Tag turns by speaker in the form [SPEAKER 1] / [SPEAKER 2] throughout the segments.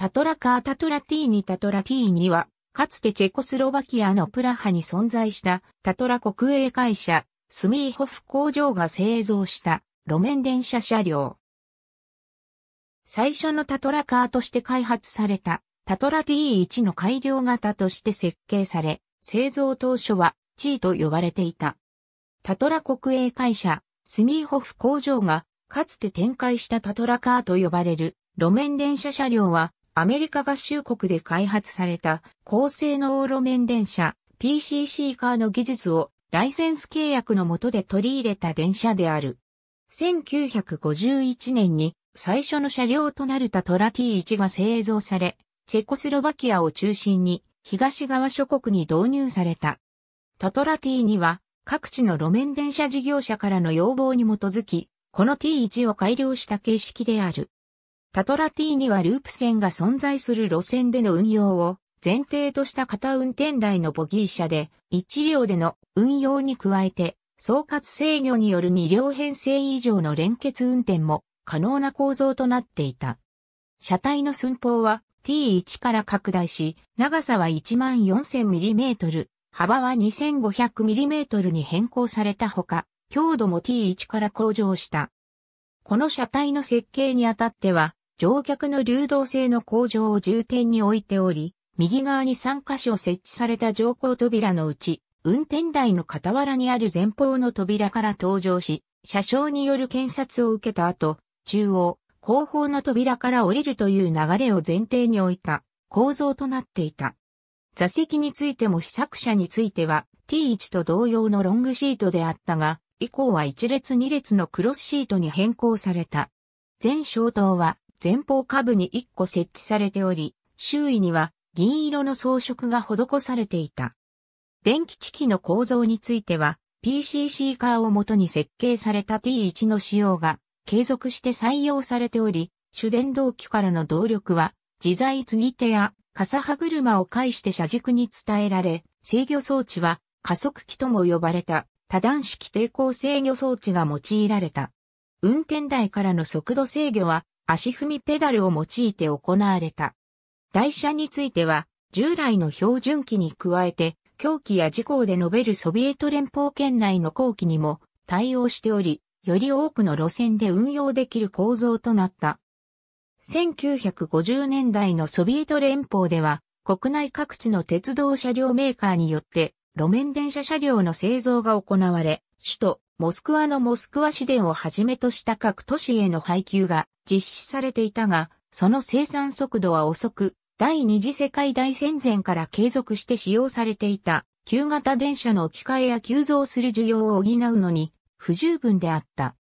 [SPEAKER 1] タトラカータトラティーニタトラティーニは、かつてチェコスロバキアのプラハに存在したタトラ国営会社、スミーホフ工場が製造した路面電車車両。最初のタトラカーとして開発されたタトラ T1 の改良型として設計され、製造当初は T と呼ばれていた。タトラ国営会社、スミーホフ工場がかつて展開したタトラカーと呼ばれる路面電車車両はアメリカ合衆国で開発された高性能路面電車 PCC カーの技術をライセンス契約のもとで取り入れた電車である。1951年に最初の車両となるタトラ T1 が製造され、チェコスロバキアを中心に東側諸国に導入された。タトラ T2 は各地の路面電車事業者からの要望に基づき、この T1 を改良した形式である。タトラ T にはループ線が存在する路線での運用を前提とした片運転台のボギー車で1両での運用に加えて総括制御による2両編成以上の連結運転も可能な構造となっていた。車体の寸法は T1 から拡大し、長さは 14000mm、幅は 2500mm に変更されたほか、強度も T1 から向上した。この車体の設計にあたっては、乗客の流動性の向上を重点に置いており、右側に3箇所設置された乗降扉のうち、運転台の傍らにある前方の扉から登場し、車掌による検察を受けた後、中央、後方の扉から降りるという流れを前提に置いた構造となっていた。座席についても試作車については T1 と同様のロングシートであったが、以降は1列2列のクロスシートに変更された。全小灯は前方下部に1個設置されており、周囲には銀色の装飾が施されていた。電気機器の構造については、PCC カーをもとに設計された T1 の仕様が継続して採用されており、主電動機からの動力は、自在継ぎ手や傘歯車を介して車軸に伝えられ、制御装置は加速器とも呼ばれた多段式抵抗制御装置が用いられた。運転台からの速度制御は足踏みペダルを用いて行われた。台車については、従来の標準機に加えて、狂気や事故で述べるソビエト連邦圏内の後期にも対応しており、より多くの路線で運用できる構造となった。1950年代のソビエト連邦では、国内各地の鉄道車両メーカーによって路面電車車両の製造が行われ、首都モスクワのモスクワ市電をはじめとした各都市への配給が実施されていたが、その生産速度は遅く、第二次世界大戦前から継続して使用されていた旧型電車の置き換えや急増する需要を補うのに不十分であった。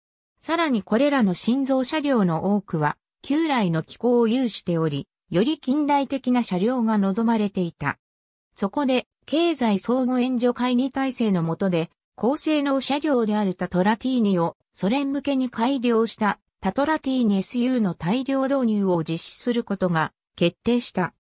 [SPEAKER 1] さらにこれらの新造車両の多くは旧来の機構を有しており、より近代的な車両が望まれていた。そこで、経済相互援助会議体制の下で、高性能車両であるタトラティーニをソ連向けに改良したタトラティーニ SU の大量導入を実施することが決定した。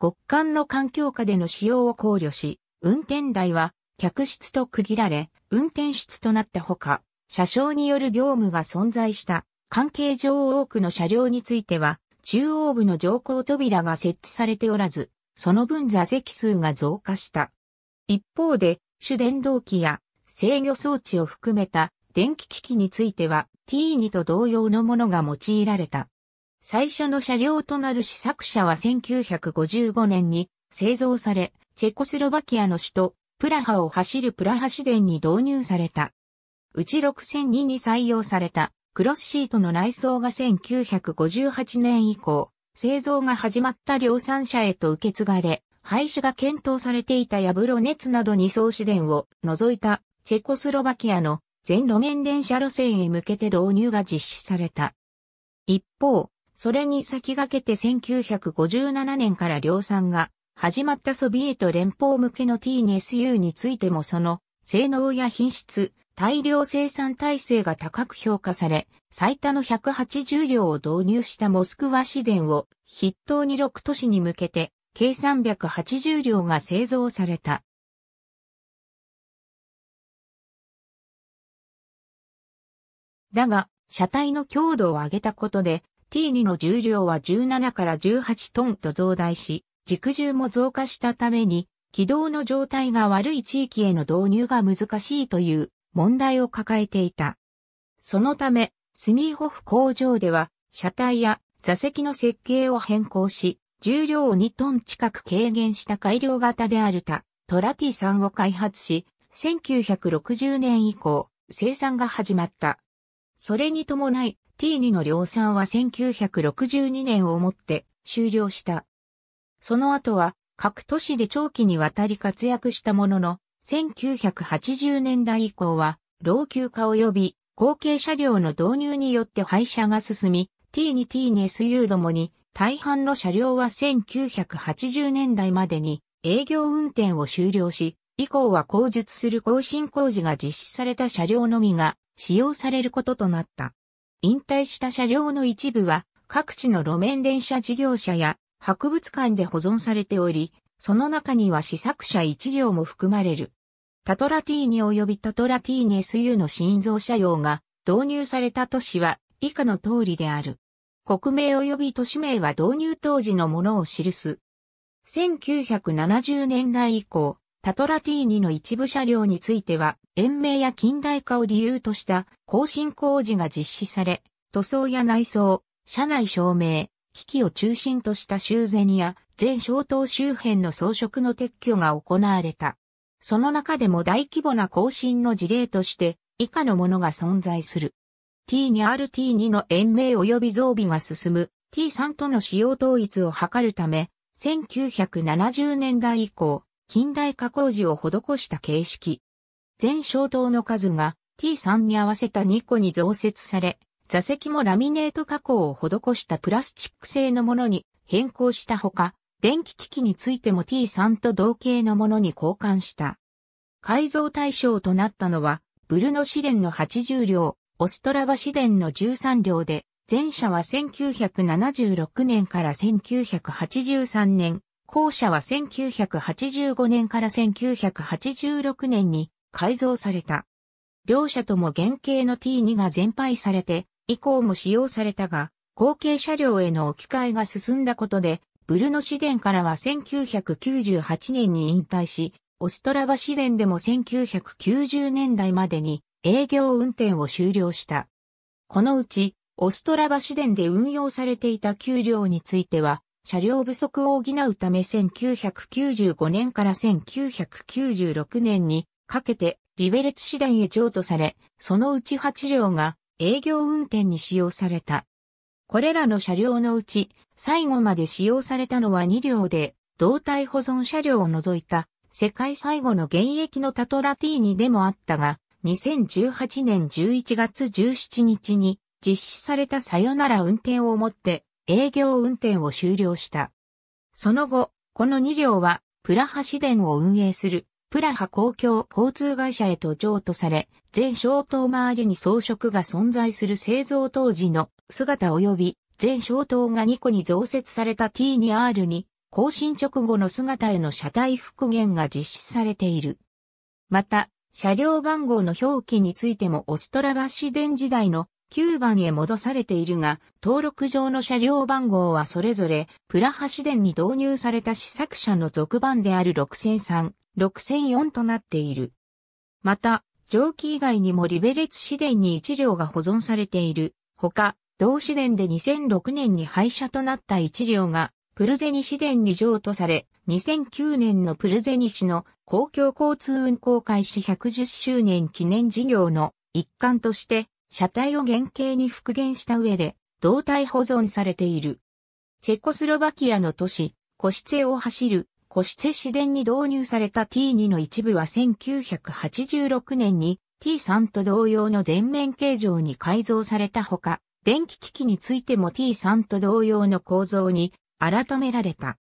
[SPEAKER 1] 極寒の環境下での使用を考慮し、運転台は客室と区切られ、運転室となったほか、車掌による業務が存在した。関係上多くの車両については、中央部の乗降扉が設置されておらず、その分座席数が増加した。一方で、主電動機や制御装置を含めた電気機器については T2 と同様のものが用いられた。最初の車両となる試作車は1955年に製造され、チェコスロバキアの首都プラハを走るプラハ市電に導入された。うち6002に採用されたクロスシートの内装が1958年以降、製造が始まった量産車へと受け継がれ、廃止が検討されていたヤブロネツなど二層市電を除いたチェコスロバキアの全路面電車路線へ向けて導入が実施された。一方、それに先駆けて1957年から量産が始まったソビエト連邦向けの TNSU についてもその性能や品質、大量生産体制が高く評価され、最多の180両を導入したモスクワ市電を筆頭に6都市に向けて、計380両が製造された。だが、車体の強度を上げたことで、T2 の重量は17から18トンと増大し、軸重も増加したために、軌道の状態が悪い地域への導入が難しいという問題を抱えていた。そのため、スミーホフ工場では、車体や座席の設計を変更し、重量を2トン近く軽減した改良型であるタ、トラティさんを開発し、1960年以降、生産が始まった。それに伴い T2 の量産は1962年をもって終了した。その後は各都市で長期にわたり活躍したものの、1980年代以降は老朽化及び後継車両の導入によって廃車が進み、T2、T2SU どもに大半の車両は1980年代までに営業運転を終了し、以降は工述する更新工事が実施された車両のみが使用されることとなった。引退した車両の一部は各地の路面電車事業者や博物館で保存されており、その中には試作車一両も含まれる。タトラティーニ及びタトラティーニ SU の新造車両が導入された都市は以下の通りである。国名及び都市名は導入当時のものを記す。1970年代以降、タトラティーニの一部車両については、延命や近代化を理由とした更新工事が実施され、塗装や内装、車内照明、機器を中心とした修繕や全消島周辺の装飾の撤去が行われた。その中でも大規模な更新の事例として以下のものが存在する。T2RT2 の延命及び増備が進む T3 との使用統一を図るため、1970年代以降、近代加工時を施した形式。全消灯の数が T3 に合わせた2個に増設され、座席もラミネート加工を施したプラスチック製のものに変更したほか、電気機器についても T3 と同型のものに交換した。改造対象となったのは、ブルノ市電の80両、オストラバ市電の13両で、前者は1976年から1983年、校舎は1985年から1986年に改造された。両社とも原型の T2 が全廃されて、以降も使用されたが、後継車両への置き換えが進んだことで、ブルノ市電からは1998年に引退し、オストラバ市電でも1990年代までに営業運転を終了した。このうち、オストラバ市電で運用されていた給料については、車両不足を補うため1995年から1996年にかけてリベレツ師団へ譲渡され、そのうち8両が営業運転に使用された。これらの車両のうち最後まで使用されたのは2両で、胴体保存車両を除いた世界最後の現役のタトラティーニでもあったが、2018年11月17日に実施されたさよなら運転をもって営業運転を終了した。その後、この2両は、プラハ市電を運営する、プラハ公共交通会社へと譲渡され、全小島周りに装飾が存在する製造当時の姿及び、全小島が2個に増設された T2R に、更新直後の姿への車体復元が実施されている。また、車両番号の表記についてもオストラバ市電時代の9番へ戻されているが、登録上の車両番号はそれぞれ、プラハ市電に導入された試作車の続番である6003、6004となっている。また、蒸気以外にもリベレツ市電に1両が保存されている。ほか、同市電で2006年に廃車となった1両が、プルゼニ市電に譲渡され、2009年のプルゼニ市の公共交通運行開始110周年記念事業の一環として、車体を原型に復元した上で、胴体保存されている。チェコスロバキアの都市、コシツェを走る、コシツェ市電に導入された T2 の一部は1986年に T3 と同様の全面形状に改造されたほか、電気機器についても T3 と同様の構造に改められた。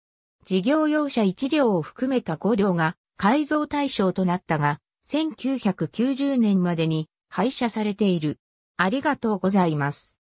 [SPEAKER 1] 事業用車1両を含めた5両が改造対象となったが、1990年までに廃車されている。ありがとうございます。